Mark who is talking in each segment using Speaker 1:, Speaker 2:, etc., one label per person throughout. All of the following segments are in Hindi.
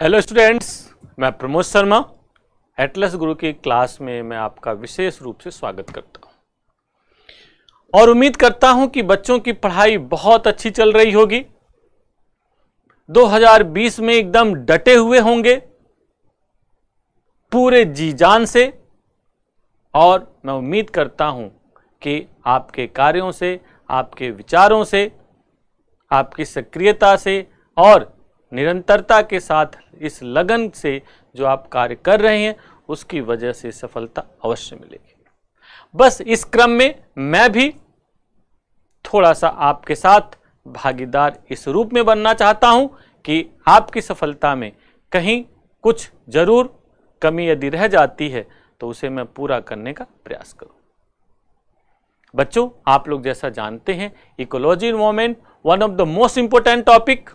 Speaker 1: हेलो स्टूडेंट्स मैं प्रमोद शर्मा एटलस गुरु की क्लास में मैं आपका विशेष रूप से स्वागत करता हूं और उम्मीद करता हूं कि बच्चों की पढ़ाई बहुत अच्छी चल रही होगी 2020 में एकदम डटे हुए होंगे पूरे जी जान से और मैं उम्मीद करता हूं कि आपके कार्यों से आपके विचारों से आपकी सक्रियता से और निरंतरता के साथ इस लगन से जो आप कार्य कर रहे हैं उसकी वजह से सफलता अवश्य मिलेगी बस इस क्रम में मैं भी थोड़ा सा आपके साथ भागीदार इस रूप में बनना चाहता हूं कि आपकी सफलता में कहीं कुछ जरूर कमी यदि रह जाती है तो उसे मैं पूरा करने का प्रयास करूं बच्चों आप लोग जैसा जानते हैं ecology moment one of the most important topic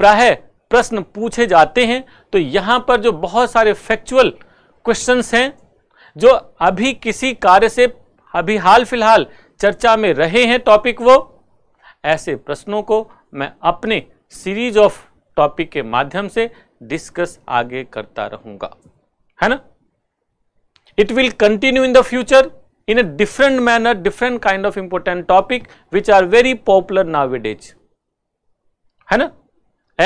Speaker 1: प्राय प्रश्न पूछे जाते हैं तो यहाँ पर जो बहुत सारे फैक्चुअल क्वेश्चंस हैं जो अभी किसी कार्य से अभी हाल फिलहाल चर्चा में रहे हैं टॉपिक वो ऐसे प्रश्नों को मैं अपने सीरीज ऑफ टॉपिक के माध्यम से डिस्कस आगे करता रहूंगा है ना it will continue in the future in a different manner different kind of important topic which are very popular nowadays है ना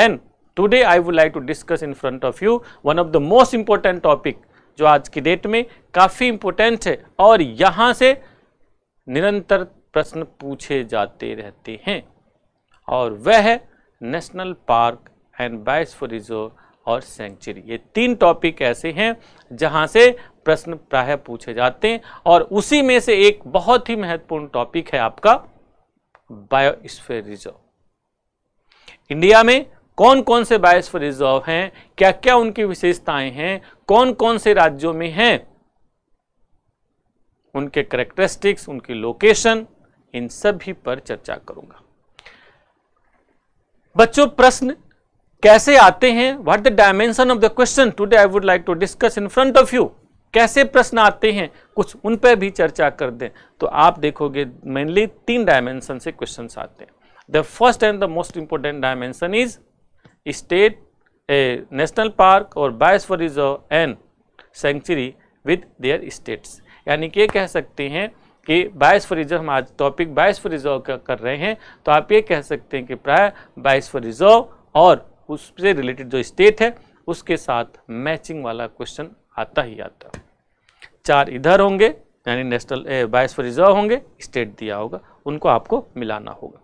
Speaker 1: And today I would like to discuss in front of you one of the most important topic जो आज की डेट में काफ़ी इंपॉर्टेंट है और यहां से निरंतर प्रश्न पूछे जाते रहते हैं और वह है national park and for reserve और सेंचुरी ये तीन टॉपिक ऐसे हैं जहां से प्रश्न प्राय पूछे जाते हैं और उसी में से एक बहुत ही महत्वपूर्ण टॉपिक है आपका बायोस्फीयर रिजर्व इंडिया में कौन कौन से बायोस्फीयर रिजर्व हैं क्या क्या उनकी विशेषताएं हैं कौन कौन से राज्यों में हैं उनके करेक्टरिस्टिक्स उनकी लोकेशन इन सभी पर चर्चा करूंगा बच्चों प्रश्न कैसे आते हैं what the dimension of the question today I would like to discuss in front of you कैसे प्रश्न आते हैं कुछ उन पर भी चर्चा कर दें तो आप देखोगे मेनली तीन डायमेंशन से क्वेश्चन आते हैं the first and the most important dimension is state a national park और biosphere reserve and sanctuary with their states यानी कि कह सकते हैं कि रिजर्व हम आज टॉपिक रिजर्व का कर रहे हैं तो आप ये कह सकते हैं कि प्राय रिजर्व और उससे रिलेटेड जो स्टेट है उसके साथ मैचिंग वाला क्वेश्चन आता ही आता चार इधर होंगे यानी नेशनल बायोस्फीयर रिजर्व होंगे स्टेट दिया होगा उनको आपको मिलाना होगा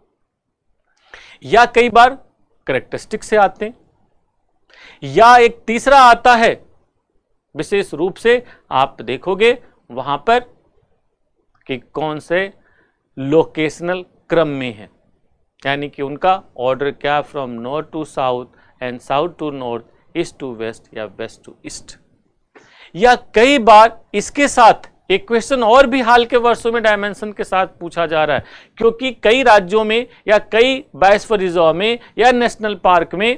Speaker 1: या कई बार करेक्टरिस्टिक से आते हैं या एक तीसरा आता है विशेष रूप से आप देखोगे वहां पर कि कौन से लोकेशनल क्रम में है यानी कि उनका ऑर्डर क्या from north to south and south to north east to west या वेस्ट टू ईस्ट या कई बार इसके साथ एक क्वेश्चन और भी हाल के वर्षों में डायमेंशन के साथ पूछा जा रहा है क्योंकि कई राज्यों में या कई बायोस्फीयर रिजॉर्व में या नेशनल पार्क में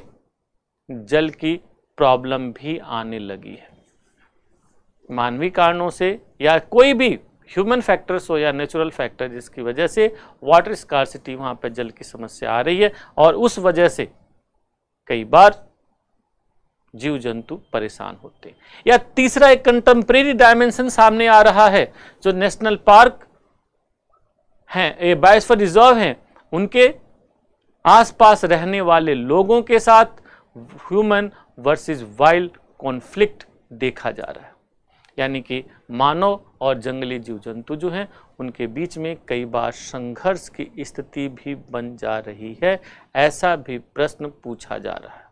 Speaker 1: जल की प्रॉब्लम भी आने लगी है मानवीय कारणों से या कोई भी ह्यूमन फैक्टर्स हो या नेचुरल फैक्टर जिसकी वजह से वाटर स्कारसिटी वहाँ पर जल की समस्या आ रही है और उस वजह से कई बार जीव जंतु परेशान होते हैं या तीसरा एक कंटेम्प्रेरी डायमेंशन सामने आ रहा है जो नेशनल पार्क हैं ये बायोस्फर रिजर्व हैं उनके आसपास रहने वाले लोगों के साथ ह्यूमन वर्सेस वाइल्ड कॉन्फ्लिक्ट देखा जा रहा है यानी कि मानव और जंगली जीव जंतु जो हैं उनके बीच में कई बार संघर्ष की स्थिति भी बन जा रही है ऐसा भी प्रश्न पूछा जा रहा है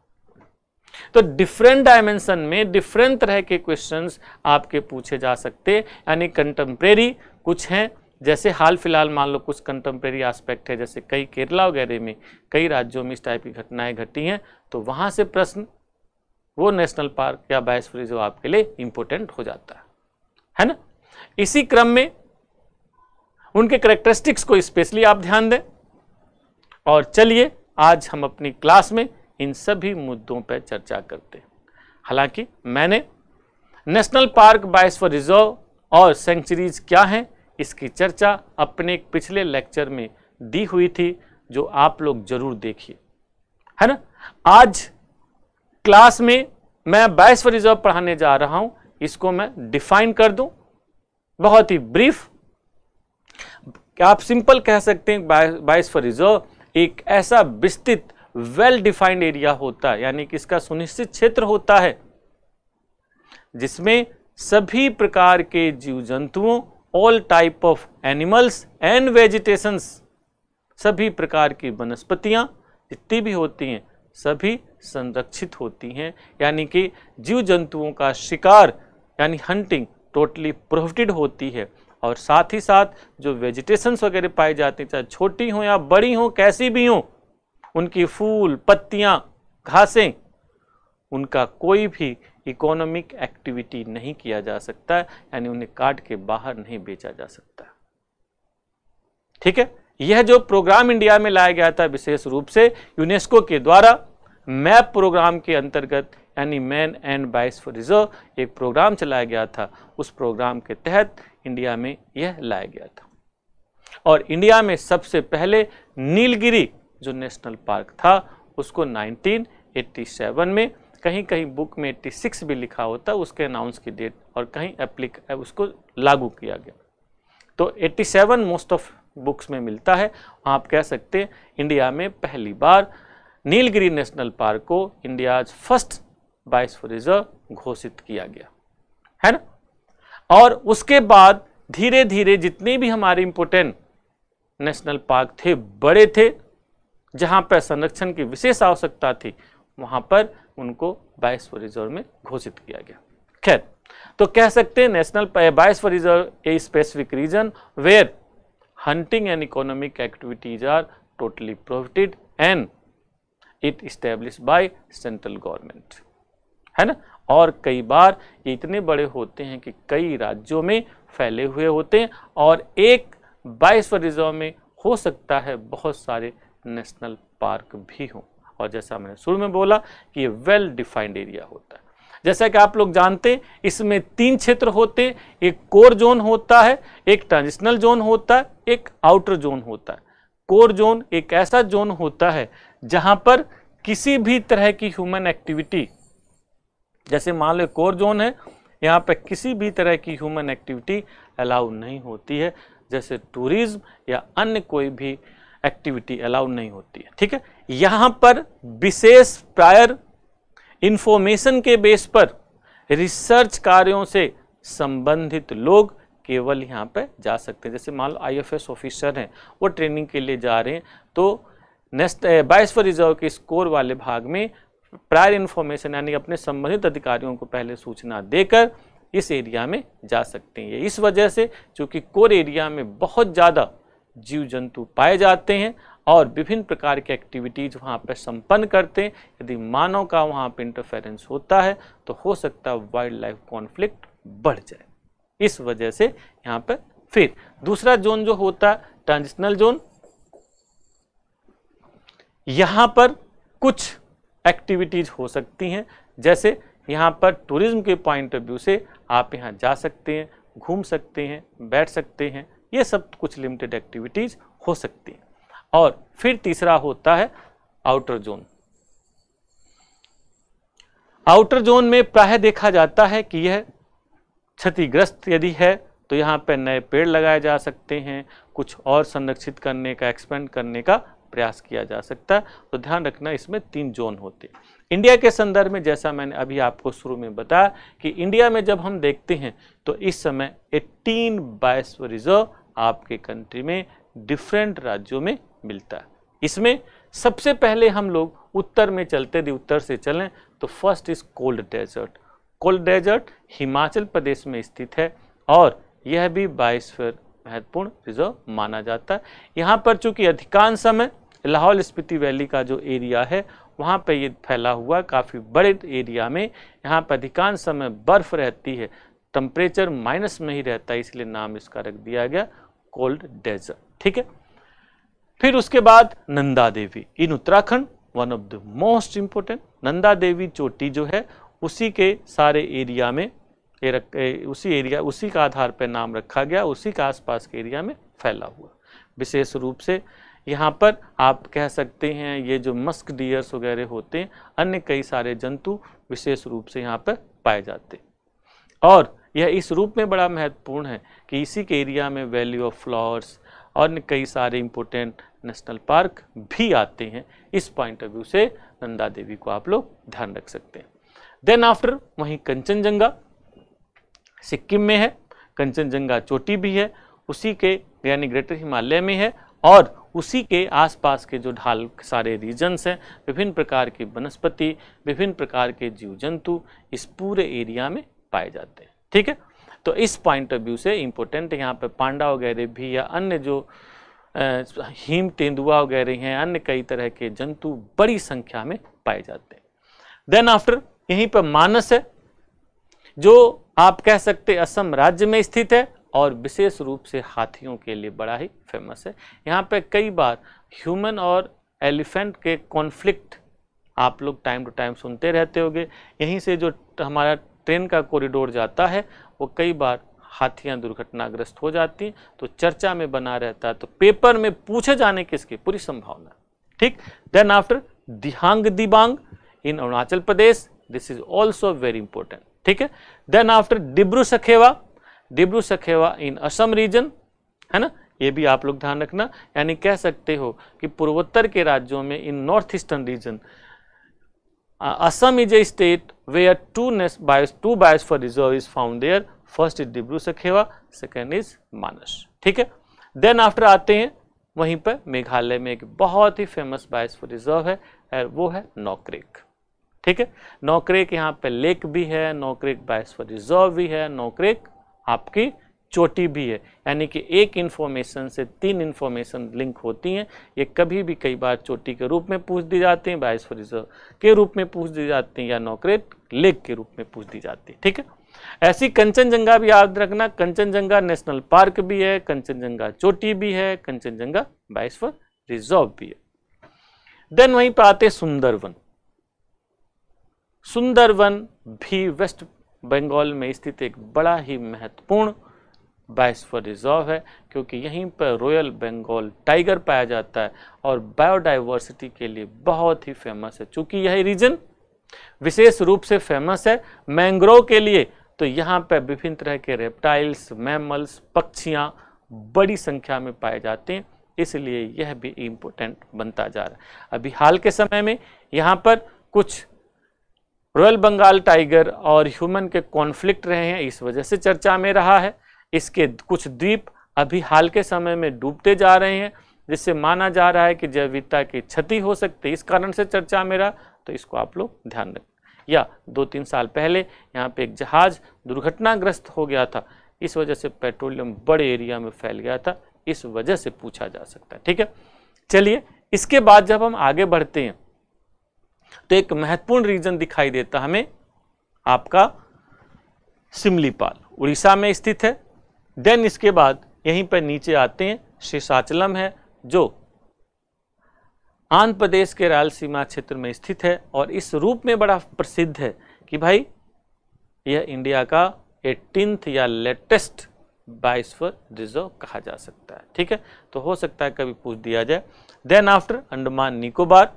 Speaker 1: तो डिफरेंट डायमेंशन में डिफरेंट तरह के क्वेश्चंस आपके पूछे जा सकते यानी कंटेम्प्रेरी कुछ हैं जैसे हाल फिलहाल मान लो कुछ कंटेम्प्रेरी एस्पेक्ट है जैसे कई केरला वगैरह में कई राज्यों में इस टाइप की घटनाएं घटी हैं तो वहां से प्रश्न वो नेशनल पार्क या बायस फ्रीज आपके लिए इंपोर्टेंट हो जाता है है ना इसी क्रम में उनके करेक्टरिस्टिक्स को स्पेशली आप ध्यान दें और चलिए आज हम अपनी क्लास में इन सभी मुद्दों पर चर्चा करते हालांकि मैंने नेशनल पार्क बायोस्फीयर रिजर्व और सेंचुरीज क्या हैं इसकी चर्चा अपने पिछले लेक्चर में दी हुई थी जो आप लोग जरूर देखिए है ना आज क्लास में मैं बायोस्फीयर रिजर्व पढ़ाने जा रहा हूं इसको मैं डिफाइन कर दूं बहुत ही ब्रीफ आप सिंपल कह सकते हैं बायोस्फीयर रिजर्व एक ऐसा विस्तृत वेल डिफाइंड एरिया होता है यानी कि इसका सुनिश्चित क्षेत्र होता है जिसमें सभी प्रकार के जीव जंतुओं all type of animals and vegetations सभी प्रकार की वनस्पतियाँ जितनी भी होती हैं सभी संरक्षित होती हैं यानी कि जीव जंतुओं का शिकार यानी हंटिंग टोटली प्रोहिबिटेड होती है और साथ ही साथ जो वेजिटेशंस वगैरह पाए जाते हैं चाहे छोटी हों या बड़ी हों कैसी भी हों उनकी फूल पत्तियाँ घासें उनका कोई भी इकोनॉमिक एक्टिविटी नहीं किया जा सकता यानी उन्हें काट के बाहर नहीं बेचा जा सकता ठीक है यह जो प्रोग्राम इंडिया में लाया गया था विशेष रूप से यूनेस्को के द्वारा मैप प्रोग्राम के अंतर्गत यानी man and biosphere reserve एक प्रोग्राम चलाया गया था उस प्रोग्राम के तहत इंडिया में यह लाया गया था और इंडिया में सबसे पहले नीलगिरी जो नेशनल पार्क था उसको 1987 में कहीं कहीं बुक में 86 भी लिखा होता है उसके अनाउंस की डेट और कहीं एप्लिक उसको लागू किया गया तो 87 मोस्ट ऑफ बुक्स में मिलता है आप कह सकते हैं इंडिया में पहली बार नीलगिरी नेशनल पार्क को इंडियाज फर्स्ट बाइस रिजर्व घोषित किया गया है ना और उसके बाद धीरे धीरे जितने भी हमारे इंपोर्टेंट नेशनल पार्क थे बड़े थे जहाँ पर संरक्षण की विशेष आवश्यकता थी वहाँ पर उनको बाईसवें रिजर्व में घोषित किया गया खैर तो कह सकते हैं नेशनल बाईसवें reserve a specific region where hunting and economic activities are totally prohibited and it establish by central government है ना और कई बार ये इतने बड़े होते हैं कि कई राज्यों में फैले हुए होते हैं और एक बाईसवें रिजर्व में हो सकता है बहुत सारे नेशनल पार्क भी हों और जैसा मैंने शुरू में बोला कि ये वेल डिफाइंड एरिया होता है जैसा कि आप लोग जानते हैं इसमें तीन क्षेत्र होते एक कोर जोन होता है एक ट्रांजिशनल जोन होता है एक आउटर जोन होता है कोर जोन एक ऐसा जोन होता है जहां पर किसी भी तरह की ह्यूमन एक्टिविटी जैसे मान लो कोर जोन है यहाँ पर किसी भी तरह की ह्यूमन एक्टिविटी अलाउ नहीं होती है जैसे टूरिज्म या अन्य कोई भी एक्टिविटी अलाउ नहीं होती है ठीक है यहाँ पर विशेष प्रायर इन्फॉर्मेशन के बेस पर रिसर्च कार्यों से संबंधित लोग केवल यहाँ पर जा सकते हैं जैसे मान लो एस ऑफिसर हैं वो ट्रेनिंग के लिए जा रहे हैं तो नेक्स्ट फॉर रिजर्व के स्कोर वाले भाग में प्रायर इन्फॉर्मेशन यानी अपने संबंधित अधिकारियों को पहले सूचना देकर इस एरिया में जा सकते हैं इस वजह से चूँकि कोर एरिया में बहुत ज़्यादा जीव जंतु पाए जाते हैं और विभिन्न प्रकार के एक्टिविटीज़ वहाँ पर संपन्न करते हैं यदि मानव का वहाँ पर इंटरफेरेंस होता है तो हो सकता है वाइल्ड लाइफ कॉन्फ्लिक्ट बढ़ जाए इस वजह से यहाँ पर फिर दूसरा जोन जो होता है ट्रांजिशनल जोन यहाँ पर कुछ एक्टिविटीज़ हो सकती हैं जैसे यहाँ पर टूरिज्म के पॉइंट ऑफ व्यू से आप यहाँ जा सकते हैं घूम सकते हैं बैठ सकते हैं ये सब कुछ लिमिटेड एक्टिविटीज़ हो सकती हैं और फिर तीसरा होता है आउटर जोन आउटर जोन में प्राय देखा जाता है कि यह क्षतिग्रस्त यदि है तो यहाँ पर नए पेड़ लगाए जा सकते हैं कुछ और संरक्षित करने का एक्सपेंड करने का प्रयास किया जा सकता है तो ध्यान रखना इसमें तीन जोन होते हैं इंडिया के संदर्भ में जैसा मैंने अभी आपको शुरू में बताया कि इंडिया में जब हम देखते हैं तो इस समय 18 बायस रिजर्व आपके कंट्री में डिफरेंट राज्यों में मिलता है इसमें सबसे पहले हम लोग उत्तर में चलते यदि उत्तर से चलें तो first is cold desert cold desert Himachal Pradesh में स्थित है और यह भी बाईसवें महत्वपूर्ण रिजर्व माना जाता है यहाँ पर चूँकि अधिकांश समय लाहौल स्पीति वैली का जो एरिया है वहाँ पर ये फैला हुआ काफ़ी बड़े एरिया में यहाँ पर अधिकांश समय बर्फ़ रहती है टेम्परेचर माइनस में ही रहता है इसलिए नाम इसका रख दिया गया कोल्ड डेजर्ट ठीक है फिर उसके बाद Nanda Devi in Uttarakhand one of the most important Nanda Devi चोटी जो है उसी के सारे एरिया में ए, उसी एरिया उसी का आधार पर नाम रखा गया उसी के आसपास के एरिया में फैला हुआ विशेष रूप से यहाँ पर आप कह सकते हैं ये जो मस्क डियर्स वगैरह होते हैं अन्य कई सारे जंतु विशेष रूप से यहाँ पर पाए जाते और यह इस रूप में बड़ा महत्वपूर्ण है कि इसी के एरिया में वैली ऑफ फ्लावर्स और कई सारे इम्पोर्टेंट नेशनल पार्क भी आते हैं इस पॉइंट ऑफ व्यू से नंदा देवी को आप लोग ध्यान रख सकते हैं देन आफ्टर वहीं कंचनजंगा सिक्किम में है कंचनजंगा चोटी भी है उसी के यानी ग्रेटर हिमालय में है और उसी के आसपास के जो ढाल सारे रीजन्स हैं विभिन्न प्रकार की वनस्पति विभिन्न प्रकार के जीव जंतु इस पूरे एरिया में पाए जाते हैं ठीक है तो इस पॉइंट ऑफ व्यू से इम्पोर्टेंट यहाँ पे पांडा वगैरह भी या अन्य जो हीम तेंदुआ वगैरह हैं अन्य कई तरह के जंतु बड़ी संख्या में पाए जाते हैं देन आफ्टर यहीं पर मानस है जो आप कह सकते असम राज्य में स्थित है और विशेष रूप से हाथियों के लिए बड़ा ही फेमस है यहाँ पे कई बार ह्यूमन और एलिफेंट के कॉन्फ्लिक्ट आप लोग टाइम टू टाइम सुनते रहते होंगे यहीं से जो हमारा ट्रेन का कॉरिडोर जाता है वो कई बार हाथियां दुर्घटनाग्रस्त हो जाती तो चर्चा में बना रहता तो पेपर में पूछे जाने की इसकी पूरी संभावना ठीक then after Dihang Dibang in Arunachal Pradesh this is also very important ठीक है then after Dibru Saikhowa Dibru Saikhowa in Assam region है ना ये भी आप लोग ध्यान रखना यानी कह सकते हो कि पूर्वोत्तर के राज्यों में in north eastern region Uh, Assam is a state where two, nest bios, two bios for reserve is found there. First is Dibru Sakhewa, second is Manas. ठीक है देन आफ्टर आते हैं वहीं पर मेघालय में एक बहुत ही फेमस बायोस्फीयर रिजर्व है और वो है नौकरेक ठीक है नौकरेक यहाँ पे लेक भी है नौकरेक बायोस्फीयर रिजर्व भी है नौकरेक आपकी चोटी भी है यानी कि एक इन्फॉर्मेशन से तीन इन्फॉर्मेशन लिंक होती हैं ये कभी भी कई बार चोटी के रूप में पूछ दी जाती हैं बाइस रिजर्व के रूप में पूछ दी जाती हैं या नौकरेट लेक के रूप में पूछ दी जाती है ठीक है ऐसी कंचनजंगा भी याद रखना कंचनजंगा नेशनल पार्क भी है कंचनजंगा चोटी भी है कंचनजंगा बाइसवर रिजर्व भी है देन वहीं पर आते सुंदरवन सुंदरवन भी वेस्ट बंगाल में स्थित एक बड़ा ही महत्वपूर्ण बाइस फॉर है क्योंकि यहीं पर रॉयल बंगाल टाइगर पाया जाता है और बायोडाइवर्सिटी के लिए बहुत ही फेमस है चूँकि यह रीजन विशेष रूप से फेमस है मैंग्रोव के लिए तो यहाँ पर विभिन्न तरह के रेप्टाइल्स मैमल्स पक्षियाँ बड़ी संख्या में पाए जाते हैं इसलिए यह भी इम्पोर्टेंट बनता जा रहा है अभी हाल के समय में यहाँ पर कुछ रॉयल बंगाल टाइगर और ह्यूमन के कॉन्फ्लिक्ट रहे हैं इस वजह से चर्चा में रहा है इसके कुछ द्वीप अभी हाल के समय में डूबते जा रहे हैं जिससे माना जा रहा है कि जैविकता की क्षति हो सकती है इस कारण से चर्चा मेरा तो इसको आप लोग ध्यान रखें या दो तीन साल पहले यहाँ पे एक जहाज़ दुर्घटनाग्रस्त हो गया था इस वजह से पेट्रोलियम बड़े एरिया में फैल गया था इस वजह से पूछा जा सकता है ठीक है चलिए इसके बाद जब हम आगे बढ़ते हैं तो एक महत्वपूर्ण रीजन दिखाई देता हमें आपका सिमलीपाल उड़ीसा में स्थित है देन इसके बाद यहीं पर नीचे आते हैं साचलम है जो आंध्र प्रदेश के रायलसीमा क्षेत्र में स्थित है और इस रूप में बड़ा प्रसिद्ध है कि भाई यह इंडिया का एटीनथ या लेटेस्ट बाइसफर रिजर्व कहा जा सकता है ठीक है तो हो सकता है कभी पूछ दिया जाए देन आफ्टर अंडमान निकोबार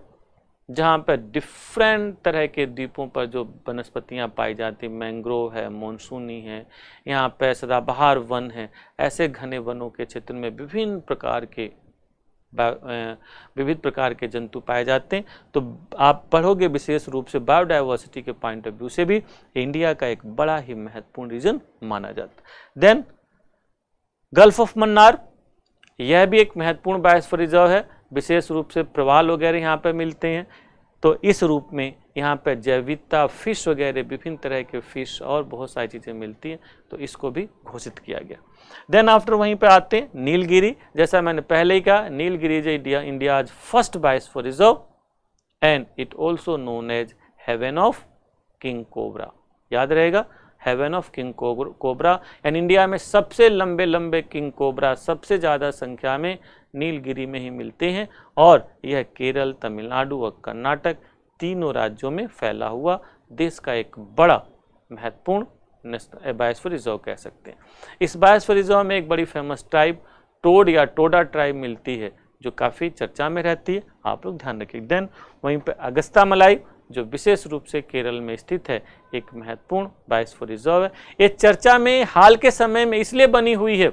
Speaker 1: जहाँ पर डिफरेंट तरह के द्वीपों पर जो वनस्पतियाँ पाई जाती मैंग्रोव है मानसूनी है यहाँ पर सदाबहार वन है ऐसे घने वनों के क्षेत्र में विभिन्न प्रकार के विविध प्रकार के जंतु पाए जाते हैं तो आप पढ़ोगे विशेष रूप से बायोडाइवर्सिटी के पॉइंट ऑफ व्यू से भी इंडिया का एक बड़ा ही महत्वपूर्ण रीजन माना जाता देन गल्फ ऑफ मन्नार यह भी एक महत्वपूर्ण बायोस्फीयर रिजर्व है विशेष रूप से प्रवाल वगैरह यहाँ पर मिलते हैं तो इस रूप में यहाँ पर जैविकता फिश वगैरह विभिन्न तरह के फिश और बहुत सारी चीज़ें मिलती हैं तो इसको भी घोषित किया गया देन आफ्टर वहीं पर आते हैं नीलगिरी जैसा मैंने पहले ही कहा Nilgiri is India India is first biosphere reserve and it also known as haven of king cobra याद रहेगा haven of king cobra and India में सबसे लंबे लंबे किंग कोबरा सबसे ज़्यादा संख्या में नीलगिरी में ही मिलते हैं और यह केरल तमिलनाडु और कर्नाटक तीनों राज्यों में फैला हुआ देश का एक बड़ा महत्वपूर्ण बायोस्फीयर रिजर्व कह सकते हैं इस बायोस्फीयर रिजर्व में एक बड़ी फेमस ट्राइब टोड या टोडा ट्राइब मिलती है जो काफ़ी चर्चा में रहती है आप लोग ध्यान रखिए देन वहीं पर अगस्ता मलाई जो विशेष रूप से केरल में स्थित है एक महत्वपूर्ण बायोस्फोर रिजर्व है ये चर्चा में हाल के समय में इसलिए बनी हुई है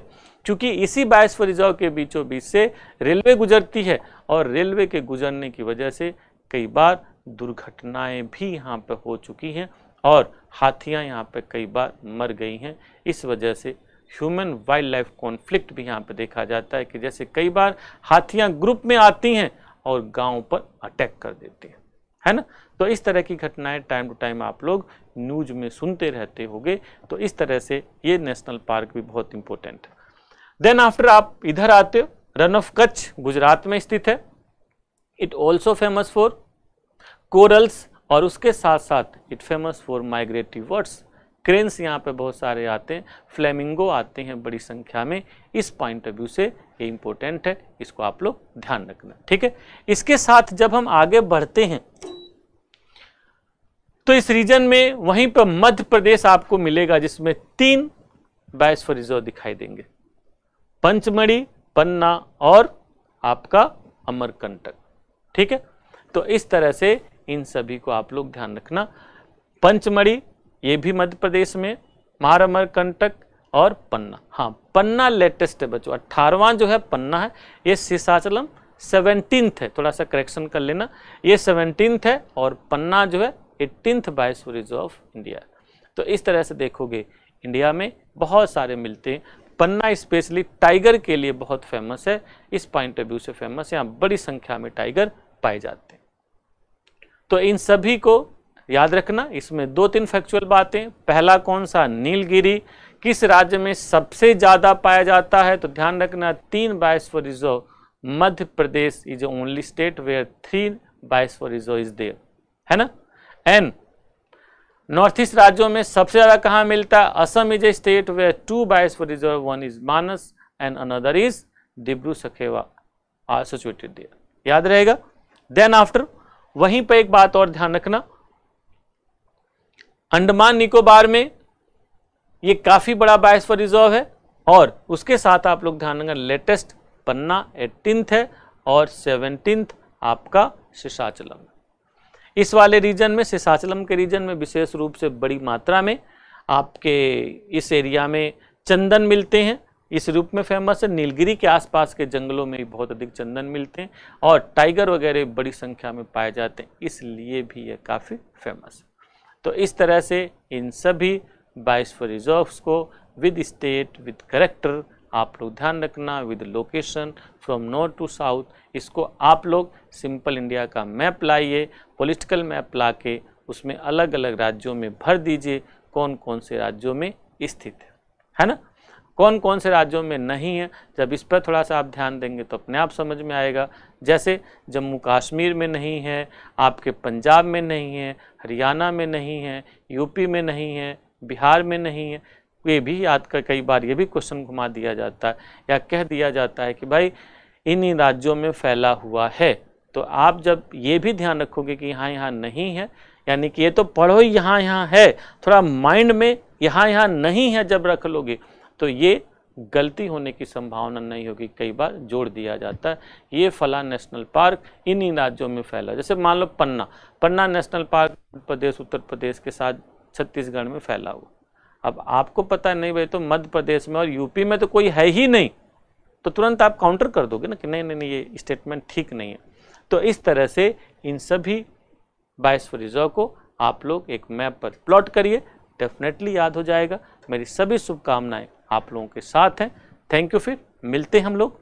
Speaker 1: क्योंकि इसी बायोस्फोर रिजर्व के बीचों बीच से रेलवे गुजरती है और रेलवे के गुजरने की वजह से कई बार दुर्घटनाएं भी यहाँ पर हो चुकी हैं और हाथियाँ यहाँ पर कई बार मर गई हैं इस वजह से ह्यूमन वाइल्ड लाइफ कॉन्फ्लिक्ट भी यहाँ पर देखा जाता है कि जैसे कई बार हाथियाँ ग्रुप में आती हैं और गाँव पर अटैक कर देती हैं है ना तो इस तरह की घटनाएं टाइम टू टाइम आप लोग न्यूज में सुनते रहते होंगे तो इस तरह से ये नेशनल पार्क भी बहुत इंपॉर्टेंट है देन आफ्टर आप इधर आते हो रन ऑफ कच्छ गुजरात में स्थित है it also famous for corals और उसके साथ साथ it famous for migrative birds cranes यहाँ पे बहुत सारे आते हैं फ्लेमिंगो आते हैं बड़ी संख्या में इस पॉइंट ऑफ व्यू से ये इम्पोर्टेंट है इसको आप लोग ध्यान रखना ठीक है इसके साथ जब हम आगे बढ़ते हैं तो इस रीजन में वहीं पर मध्य प्रदेश आपको मिलेगा जिसमें तीन बायसफर रिजर्व दिखाई देंगे पंचमढ़ी पन्ना और आपका अमरकंटक ठीक है तो इस तरह से इन सभी को आप लोग ध्यान रखना पंचमढ़ी ये भी मध्य प्रदेश में महारमर कंटक और पन्ना हाँ पन्ना लेटेस्ट है बच्चों अट्ठारवा जो है पन्ना है ये सिसाचलम सेवनटीन्थ है थोड़ा सा करेक्शन कर लेना ये सेवनटीन्थ है और पन्ना जो है एट्टीनथ बाइस रिजर्व ऑफ इंडिया तो इस तरह से देखोगे इंडिया में बहुत सारे मिलते हैं पन्ना स्पेशली टाइगर के लिए बहुत फेमस है इस पॉइंट ऑफ व्यू से फेमस यहाँ बड़ी संख्या में टाइगर पाए जाते हैं तो इन सभी को याद रखना इसमें दो तीन फैक्चुअल बातें पहला कौन सा नीलगिरी किस राज्य में सबसे ज़्यादा पाया जाता है तो ध्यान रखना तीन for reserve Madhya Pradesh is only state where three for reserve is there है ना एन नॉर्थ ईस्ट राज्यों में सबसे ज़्यादा कहाँ मिलता है Assam is a state where two for reserve one is Manas and another is Dibru Saikhowa are situated there याद रहेगा देन आफ्टर वहीं पर एक बात और ध्यान रखना अंडमान निकोबार में ये काफ़ी बड़ा बायोस्फीयर रिजर्व है और उसके साथ आप लोग ध्यान रखना लेटेस्ट पन्ना एटीनथ है और सेवनटीन्थ आपका शिशाचलम इस वाले रीजन में शिशाचलम के रीजन में विशेष रूप से बड़ी मात्रा में आपके इस एरिया में चंदन मिलते हैं इस रूप में फेमस है नीलगिरी के आसपास के जंगलों में बहुत अधिक चंदन मिलते हैं और टाइगर वगैरह बड़ी संख्या में पाए जाते हैं इसलिए भी यह काफ़ी फेमस है तो इस तरह से इन सभी बाइसफोरिजॉफ्स को विद स्टेट विद करेक्टर आप लोग ध्यान रखना with location from north to south इसको आप लोग सिंपल इंडिया का मैप लाइए पॉलिटिकल मैप ला के उसमें अलग अलग राज्यों में भर दीजिए कौन कौन से राज्यों में स्थित है है ना कौन कौन से राज्यों में नहीं है जब इस पर थोड़ा सा आप ध्यान देंगे तो अपने आप समझ में आएगा जैसे जम्मू कश्मीर में नहीं है आपके पंजाब में नहीं है हरियाणा में नहीं है यूपी में नहीं है बिहार में नहीं है ये भी याद कर कई बार ये भी क्वेश्चन घुमा दिया जाता है या कह दिया जाता है कि भाई इन्हीं राज्यों में फैला हुआ है तो आप जब ये भी ध्यान रखोगे कि यहाँ यहाँ नहीं है यानी कि ये तो पढ़ो ही यहाँ यहाँ है थोड़ा माइंड में यहाँ यहाँ नहीं है जब रख लोगे तो ये गलती होने की संभावना नहीं होगी कई बार जोड़ दिया जाता है ये फला नेशनल पार्क इन्हीं राज्यों में फैला जैसे मान लो पन्ना पन्ना नेशनल पार्क प्रदेश उत्तर प्रदेश के साथ छत्तीसगढ़ में फैला हुआ अब आपको पता नहीं भाई तो मध्य प्रदेश में और यूपी में तो कोई है ही नहीं तो तुरंत आप काउंटर कर दोगे ना कि नहीं नहीं नहीं ये स्टेटमेंट ठीक नहीं है तो इस तरह से इन सभी बाईस रिजर्व को आप लोग एक मैप पर प्लॉट करिए डेफिनेटली याद हो जाएगा मेरी सभी शुभकामनाएं आप लोगों के साथ हैं थैंक यू फिर मिलते हैं हम लोग